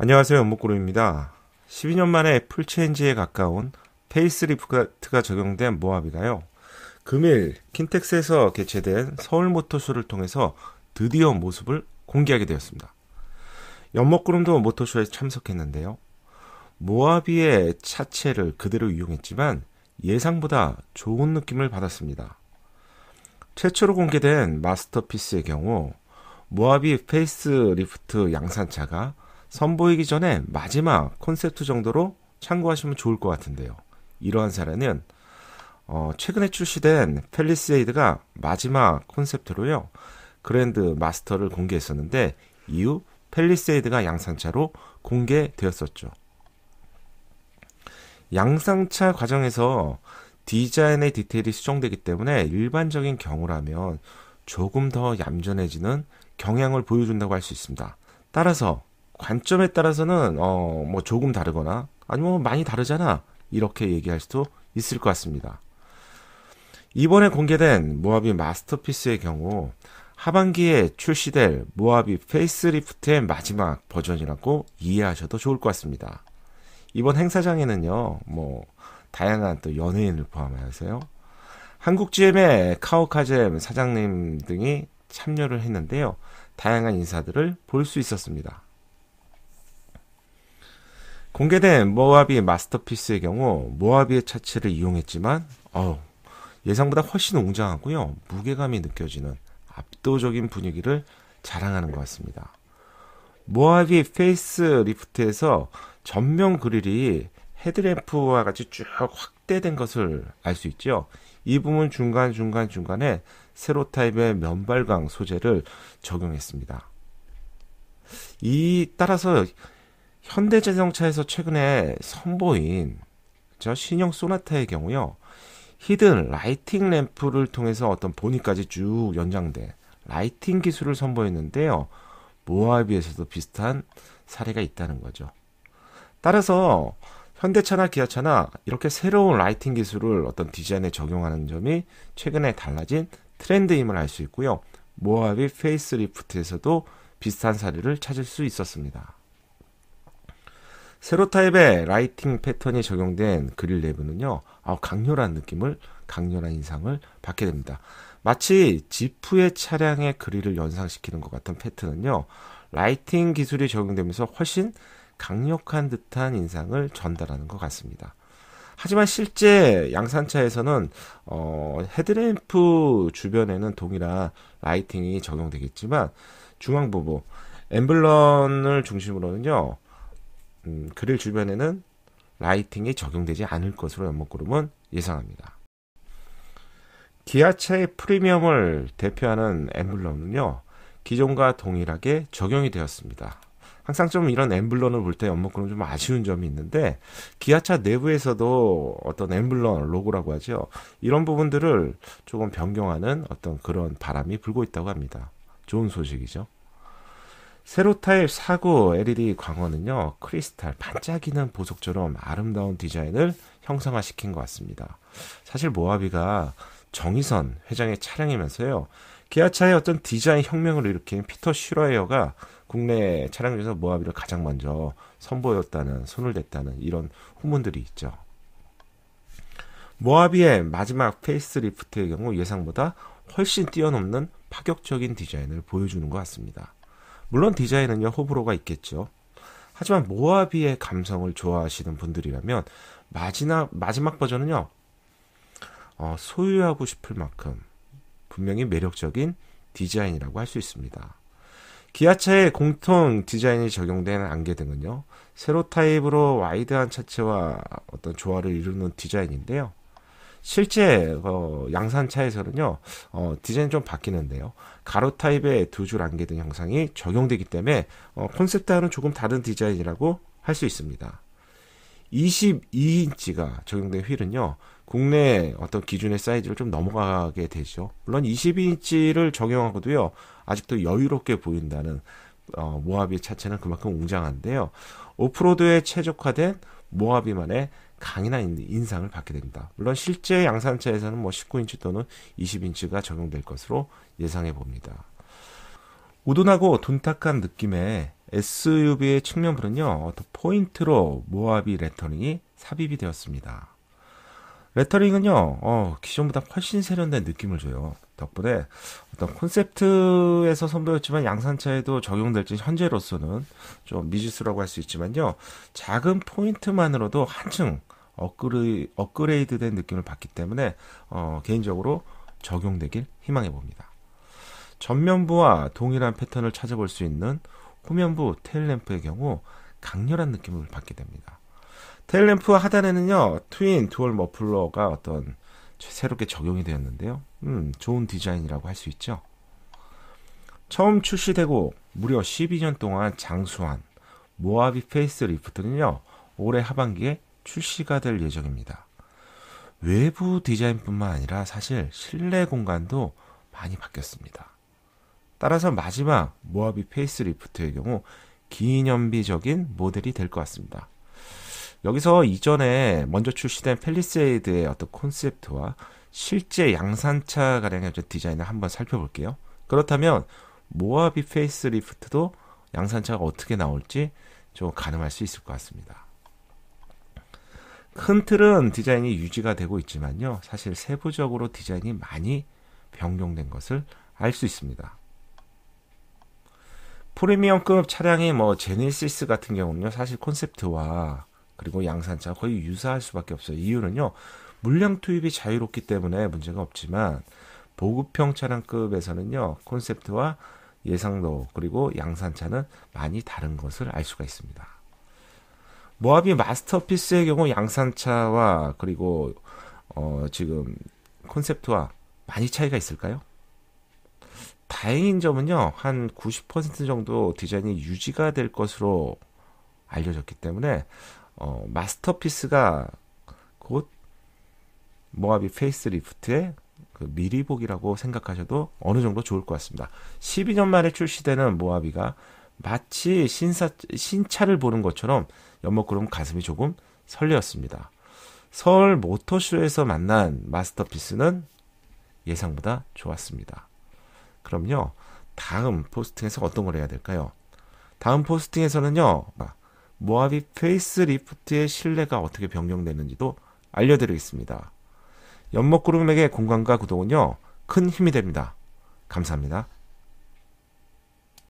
안녕하세요. 연목구름입니다. 12년 만에 풀체인지에 가까운 페이스리프트가 적용된 모아비가요 금일 킨텍스에서 개최된 서울모터쇼를 통해서 드디어 모습을 공개하게 되었습니다. 연목구름도 모터쇼에 참석했는데요. 모아비의 차체를 그대로 이용했지만 예상보다 좋은 느낌을 받았습니다. 최초로 공개된 마스터피스의 경우 모아비 페이스리프트 양산차가 선보이기 전에 마지막 콘셉트 정도로 참고하시면 좋을 것 같은데요. 이러한 사례는 어, 최근에 출시된 펠리세이드가 마지막 콘셉트로요. 그랜드 마스터를 공개했었는데 이후 펠리세이드가 양산차로 공개되었었죠. 양산차 과정에서 디자인의 디테일이 수정되기 때문에 일반적인 경우라면 조금 더 얌전해지는 경향을 보여준다고 할 수 있습니다. 따라서 관점에 따라서는 어, 뭐 조금 다르거나 아니면 뭐 많이 다르잖아 이렇게 얘기할 수도 있을 것 같습니다. 이번에 공개된 모하비 마스터피스의 경우 하반기에 출시될 모하비 페이스리프트의 마지막 버전이라고 이해하셔도 좋을 것 같습니다. 이번 행사장에는요, 뭐 다양한 또 연예인을 포함하여서요, 한국 GM의 카오카젬 사장님 등이 참여를 했는데요, 다양한 인사들을 볼 수 있었습니다. 공개된 모하비 마스터피스의 경우 모하비의 차체를 이용했지만 어우, 예상보다 훨씬 웅장하고요. 무게감이 느껴지는 압도적인 분위기를 자랑하는 것 같습니다. 모하비 페이스 리프트에서 전면 그릴이 헤드램프와 같이 쭉 확대된 것을 알 수 있죠. 이 부분 중간중간 중간에 세로 타입의 면발광 소재를 적용했습니다. 이 따라서 현대자동차에서 최근에 선보인 저 신형 소나타의 경우요. 히든 라이팅 램프를 통해서 어떤 보니까지 쭉연장돼 라이팅 기술을 선보였는데요. 모하비에서도 비슷한 사례가 있다는 거죠. 따라서 현대차나 기아차나 이렇게 새로운 라이팅 기술을 어떤 디자인에 적용하는 점이 최근에 달라진 트렌드임을 알 수 있고요. 모하비 페이스리프트에서도 비슷한 사례를 찾을 수 있었습니다. 세로 타입의 라이팅 패턴이 적용된 그릴 내부는요, 아, 강렬한 느낌을, 강렬한 인상을 받게 됩니다. 마치 지프의 차량의 그릴을 연상시키는 것 같은 패턴은요, 라이팅 기술이 적용되면서 훨씬 강력한 듯한 인상을 전달하는 것 같습니다. 하지만 실제 양산차에서는 어, 헤드램프 주변에는 동일한 라이팅이 적용되겠지만 중앙 부부 엠블런을 중심으로는요 음, 그릴 주변에는 라이팅이 적용되지 않을 것으로 연목구름은 예상합니다. 기아차의 프리미엄을 대표하는 엠블럼은요, 기존과 동일하게 적용이 되었습니다. 항상 좀 이런 엠블럼을 볼 때연목구름은좀 아쉬운 점이 있는데, 기아차 내부에서도 어떤 엠블럼 로고라고 하죠. 이런 부분들을 조금 변경하는 어떤 그런 바람이 불고 있다고 합니다. 좋은 소식이죠. 세로타입 49 LED 광원은요, 크리스탈, 반짝이는 보석처럼 아름다운 디자인을 형상화시킨 것 같습니다. 사실 모하비가 정의선 회장의 차량이면서요, 기아차의 어떤 디자인 혁명을 일으킨 피터 슈라이어가 국내 차량 중에서 모하비를 가장 먼저 선보였다는, 손을 댔다는 이런 후문들이 있죠. 모하비의 마지막 페이스리프트의 경우 예상보다 훨씬 뛰어넘는 파격적인 디자인을 보여주는 것 같습니다. 물론 디자인은요, 호불호가 있겠죠. 하지만 모하비의 감성을 좋아하시는 분들이라면 마지막, 마지막 버전은요, 어, 소유하고 싶을 만큼 분명히 매력적인 디자인이라고 할 수 있습니다. 기아차의 공통 디자인이 적용된 안개등은요, 세로 타입으로 와이드한 차체와 어떤 조화를 이루는 디자인인데요. 실제 어, 양산차에서는요 어, 디자인 이좀 바뀌는데요 가로 타입의 두 줄 안개 등 형상이 적용되기 때문에 어, 콘셉트와는 조금 다른 디자인이라고 할 수 있습니다. 22인치가 적용된 휠은요 국내 어떤 기준의 사이즈를 좀 넘어가게 되죠. 물론 22인치를 적용하고도요 아직도 여유롭게 보인다는 어, 모하비의 차체는 그만큼 웅장한데요. 오프로드에 최적화된 모하비만의 강인한 인상을 받게 됩니다. 물론 실제 양산차에서는 뭐 19인치 또는 20인치가 적용될 것으로 예상해 봅니다. 우둔하고 둔탁한 느낌의 SUV의 측면부는요, 포인트로 모하비 레터링이 삽입이 되었습니다. 레터링은요, 어, 기존보다 훨씬 세련된 느낌을 줘요. 덕분에 어떤 콘셉트에서 선보였지만 양산차에도 적용될지 현재로서는 좀 미지수라고 할 수 있지만요. 작은 포인트만으로도 한층 업그레이, 업그레이드된 느낌을 받기 때문에 어, 개인적으로 적용되길 희망해 봅니다. 전면부와 동일한 패턴을 찾아볼 수 있는 후면부 테일램프의 경우 강렬한 느낌을 받게 됩니다. 테일램프 하단에는요 트윈 듀얼 머플러가 어떤 새롭게 적용이 되었는데요. 음, 좋은 디자인이라고 할 수 있죠. 처음 출시되고 무려 12년 동안 장수한 모하비 페이스리프트는요. 올해 하반기에 출시가 될 예정입니다. 외부 디자인뿐만 아니라 사실 실내 공간도 많이 바뀌었습니다. 따라서 마지막 모하비 페이스리프트의 경우 기념비적인 모델이 될 것 같습니다. 여기서 이전에 먼저 출시된 펠리세이드의 어떤 콘셉트와 실제 양산차 가량의 디자인을 한번 살펴볼게요. 그렇다면 모하비 페이스리프트도 양산차가 어떻게 나올지 좀 가늠할 수 있을 것 같습니다. 큰 틀은 디자인이 유지가 되고 있지만요. 사실 세부적으로 디자인이 많이 변경된 것을 알 수 있습니다. 프리미엄급 차량인 뭐 제네시스 같은 경우는요. 사실 콘셉트와 그리고 양산차 거의 유사할 수밖에 없어요. 이유는요. 물량 투입이 자유롭기 때문에 문제가 없지만 보급형 차량급에서는요. 콘셉트와 예상도 그리고 양산차는 많이 다른 것을 알 수가 있습니다. 모하비 마스터피스의 경우 양산차와 그리고 어 지금 콘셉트와 많이 차이가 있을까요? 다행인 점은요, 한 90% 정도 디자인이 유지가 될 것으로 알려졌기 때문에 어, 마스터피스가 곧모하비 페이스리프트의 그 미리보기라고 생각하셔도 어느 정도 좋을 것 같습니다. 12년 만에 출시되는 모하비가 마치 신사, 신차를 보는 것처럼 연먹구름 가슴이 조금 설레었습니다. 서울 모터쇼에서 만난 마스터피스는 예상보다 좋았습니다. 그럼요, 다음 포스팅에서 어떤 걸 해야 될까요? 다음 포스팅에서는요, 아, 모하비 페이스리프트의 실내가 어떻게 변경되는지도 알려드리겠습니다. 연목구름에게 공간과 구동은요, 큰 힘이 됩니다. 감사합니다.